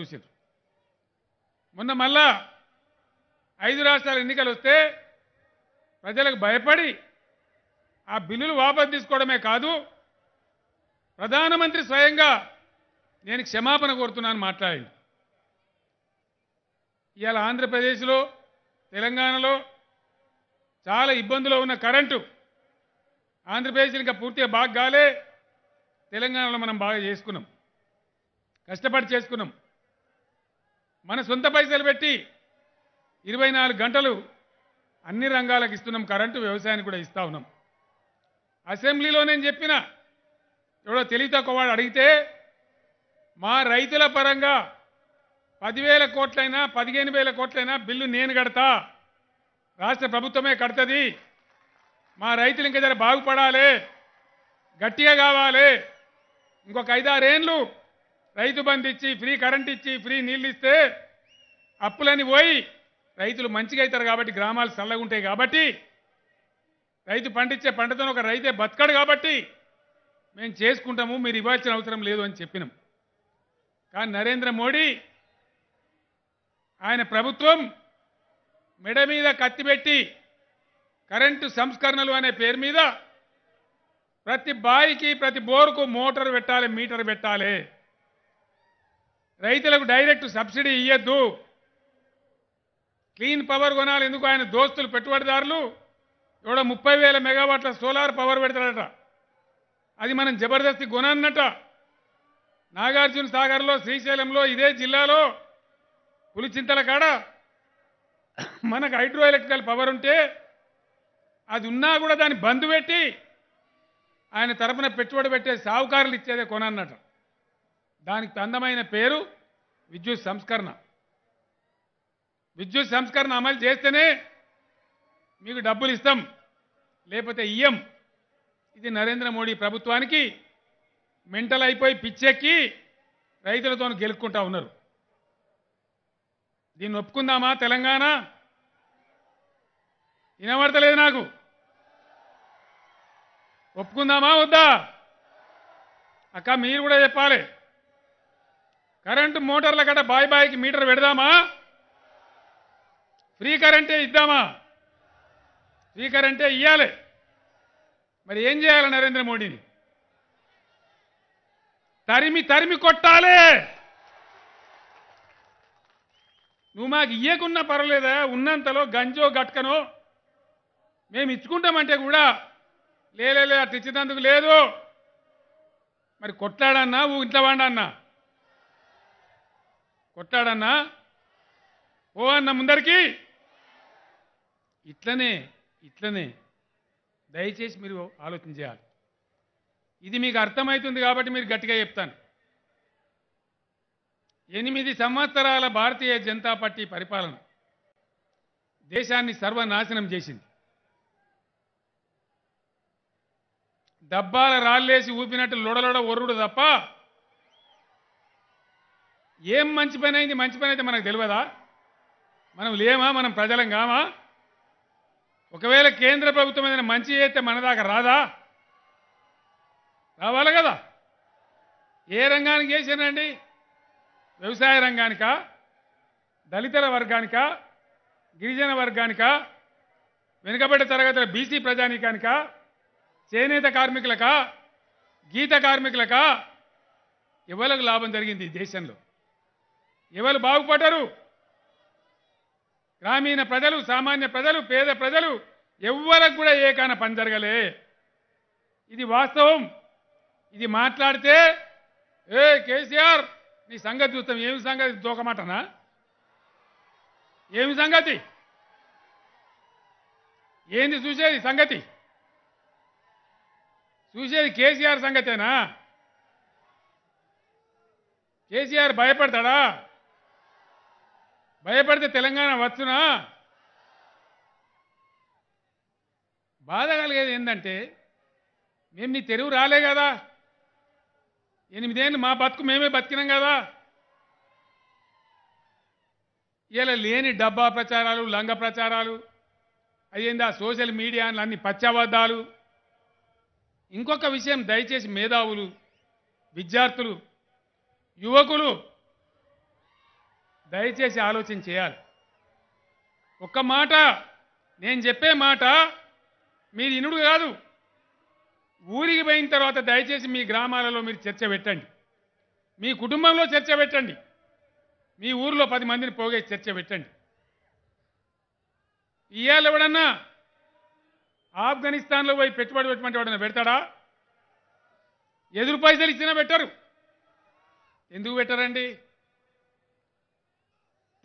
చూసారు మొన్న మళ్ళా ఐదు రాష్ట్రాల ఎన్నికలు వస్తే ప్రజలకు భయపడి ఆ బిల్లులు వాపసు తీసుకోవడమే కాదు ప్రధానమంత్రి స్వయంగా నేను క్షమాపణ కోరుతున్నాను మాట్లాడింది ఇవాళ ఆంధ్రప్రదేశ్లో తెలంగాణలో చాలా ఇబ్బందులో ఉన్న కరెంటు ఆంధ్రప్రదేశ్ ఇంకా పూర్తిగా బాగా కాలే తెలంగాణలో మనం బాగా చేసుకున్నాం కష్టపడి చేసుకున్నాం మన సొంత పైసలు పెట్టి ఇరవై గంటలు అన్ని రంగాలకు ఇస్తున్నాం కరెంటు వ్యవసాయానికి కూడా ఇస్తా ఉన్నాం అసెంబ్లీలో నేను చెప్పిన ఎవడో వాడు అడిగితే మా రైతుల పరంగా పదివేల కోట్లైనా పదిహేను వేల కోట్లైనా బిల్లు నేను కడతా రాష్ట్ర ప్రభుత్వమే కడుతుంది మా రైతులు ఇంకా జర బాగుపడాలి గట్టిగా కావాలి ఇంకొక ఐదారేండ్లు రైతు బంధు ఇచ్చి ఫ్రీ కరెంట్ ఇచ్చి ఫ్రీ నీళ్ళు ఇస్తే అప్పులని పోయి రైతులు మంచిగా అవుతారు కాబట్టి గ్రామాలు చల్లగుంటాయి కాబట్టి రైతు పండించే పంటతో ఒక రైతే బతకడు కాబట్టి మేము చేసుకుంటాము మీరు ఇవ్వాల్సిన అవసరం లేదు అని చెప్పినాం కానీ నరేంద్ర మోడీ ఆయన ప్రభుత్వం మెడ మీద కత్తిపెట్టి కరెంటు సంస్కరణలు అనే పేరు మీద ప్రతి బాయికి ప్రతి బోరుకు మోటార్ పెట్టాలి మీటర్ పెట్టాలి రైతులకు డైరెక్ట్ సబ్సిడీ ఇవ్వద్దు క్లీన్ పవర్ కొనాలి ఎందుకు ఆయన దోస్తులు పెట్టుబడిదారులు ఇవాడ ముప్పై వేల మెగావాట్ల సోలార్ పవర్ పెడతాడట అది మనం జబర్దస్తి కొనన్నట నాగార్జున సాగర్లో శ్రీశైలంలో ఇదే జిల్లాలో పులిచింతల కాడ మనకు హైడ్రో ఎలక్ట్రికల్ పవర్ ఉంటే అది ఉన్నా కూడా దాన్ని బంద్ పెట్టి ఆయన తరపున పెట్టుబడి పెట్టే సావుకారులు ఇచ్చేదే కొనన్నట దానికి అందమైన పేరు విద్యుత్ సంస్కరణ విద్యుత్ సంస్కరణ అమలు చేస్తేనే మీకు డబ్బులు ఇస్తాం లేకపోతే ఇయ్యం ఇది నరేంద్ర మోడీ ప్రభుత్వానికి మెంటల్ అయిపోయి పిచ్చెక్కి రైతులతో గెలుక్కుంటా ఉన్నారు దీన్ని ఒప్పుకుందామా తెలంగాణ వినబడతలేదు నాకు ఒప్పుకుందామా వద్దా అక్క మీరు కూడా చెప్పాలి కరెంటు మోటార్ల కట్ట బాయ్ బాయ్కి మీటర్ పెడదామా ఫ్రీ కరెంటే ఇద్దామా ఫ్రీ కరెంటే ఇవ్వాలి మరి ఏం చేయాలి నరేంద్ర మోడీని తరిమి తరిమి కొట్టాలి నువ్వు మాకు ఇయ్యకున్నా పర్వాలేదా ఉన్నంతలో గంజో గట్కనో మేము ఇచ్చుకుంటామంటే కూడా లేలే అట్లా ఇచ్చినందుకు లేదు మరి కొట్లాడన్నా ఇంట్లో వాడన్నా కొట్లాడన్నా ఓ అన్న ముందరికి ఇట్లనే ఇట్లనే దయచేసి మీరు ఆలోచన చేయాలి ఇది మీకు అర్థమవుతుంది కాబట్టి మీరు గట్టిగా చెప్తాను ఎనిమిది సంవత్సరాల భారతీయ జనతా పార్టీ పరిపాలన దేశాన్ని సర్వనాశనం చేసింది డబ్బాల రాళ్ళేసి ఊపినట్టు లొడలొడ ఒర్రుడు తప్ప ఏం మంచి పని అయింది మంచి పని అయితే మనకు తెలియదా మనం లేమా మనం ప్రజలం కామా ఒకవేళ కేంద్ర ప్రభుత్వం ఏదైనా మంచి చేస్తే మన దాకా రాదా రావాలి కదా ఏ రంగానికి చేసినండి వ్యవసాయ రంగానికా దళితుల వర్గానికా గిరిజన వర్గానికా వెనుకబడ్డ తరగతుల బీసీ ప్రజానికానిక చేనేత కార్మికులకా గీత కార్మికులకా ఎవరికి లాభం జరిగింది దేశంలో ఎవరు బాగుపడ్డారు గ్రామీణ ప్రజలు సామాన్య ప్రజలు పేద ప్రజలు ఎవరకు కూడా ఏకాన పని జరగలే ఇది వాస్తవం ఇది మాట్లాడితే ఏ కేసీఆర్ నీ సంగతి చూస్తాం ఏమి సంగతి దూకమాటనా ఏమి సంగతి ఏంది చూసేది సంగతి చూసేది కేసీఆర్ సంగతేనా కేసీఆర్ భయపడతాడా భయపడితే తెలంగాణ వచ్చునా బాధ కలిగేది ఏంటంటే మేము నీ తెరువు రాలే కదా ఎనిమిదేళ్ళు మా బతుకు మేమే బతికినాం కదా ఇలా లేని డబ్బా ప్రచారాలు లంగ ప్రచారాలు అయ్యిందా సోషల్ మీడియా అన్ని పచ్చబద్దాలు ఇంకొక విషయం దయచేసి మేధావులు విద్యార్థులు యువకులు దయచేసి ఆలోచన చేయాలి ఒక్క మాట నేను చెప్పే మాట మీరు ఇనుడు కాదు ఊరికి పోయిన తర్వాత దయచేసి మీ గ్రామాలలో మీరు చర్చ పెట్టండి మీ కుటుంబంలో చర్చ పెట్టండి మీ ఊరిలో పది మందిని పోగే చర్చ పెట్టండి ఇవాళ ఎవడన్నా ఆఫ్ఘనిస్తాన్లో పోయి పెట్టుబడి పెట్టమంటే ఎవడన్నా పెడతాడా ఎదురు పైసలు ఇచ్చినా పెట్టరు ఎందుకు పెట్టరండి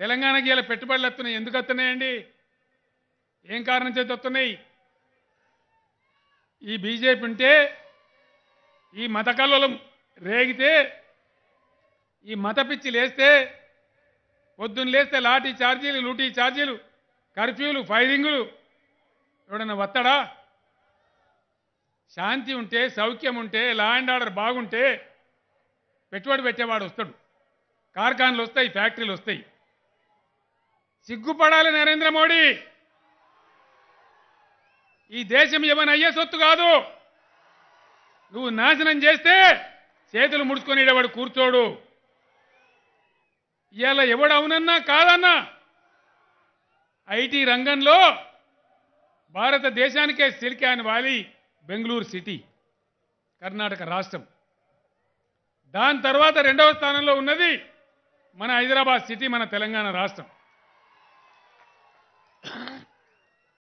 తెలంగాణకి ఇలా పెట్టుబడులు వస్తున్నాయి ఎందుకు వస్తున్నాయండి ఏం కారణం చేతి వస్తున్నాయి ఈ బీజేపీ ఉంటే ఈ మత కలలు రేగితే ఈ మత పిచ్చి లేస్తే పొద్దున్న లేస్తే లాఠీ ఛార్జీలు లూటీ ఛార్జీలు కర్ఫ్యూలు ఫైరింగులు ఎవడన్నా వత్తడా శాంతి ఉంటే సౌఖ్యం ఉంటే లా అండ్ ఆర్డర్ బాగుంటే పెట్టుబడి పెట్టేవాడు వస్తాడు కార్ఖానలు వస్తాయి ఫ్యాక్టరీలు వస్తాయి సిగ్గుపడాలి నరేంద్ర మోడీ ఈ దేశం ఏమైనా అయ్యే సొత్తు కాదు నువ్వు నాశనం చేస్తే చేతులు ముడుచుకొని కూర్చోడు ఇలా ఎవడు అవునన్నా కాదన్నా ఐటీ రంగంలో భారతదేశానికే సిలికాన్ వాలి బెంగళూరు సిటీ కర్ణాటక రాష్ట్రం దాని తర్వాత రెండవ స్థానంలో ఉన్నది మన హైదరాబాద్ సిటీ మన తెలంగాణ రాష్ట్రం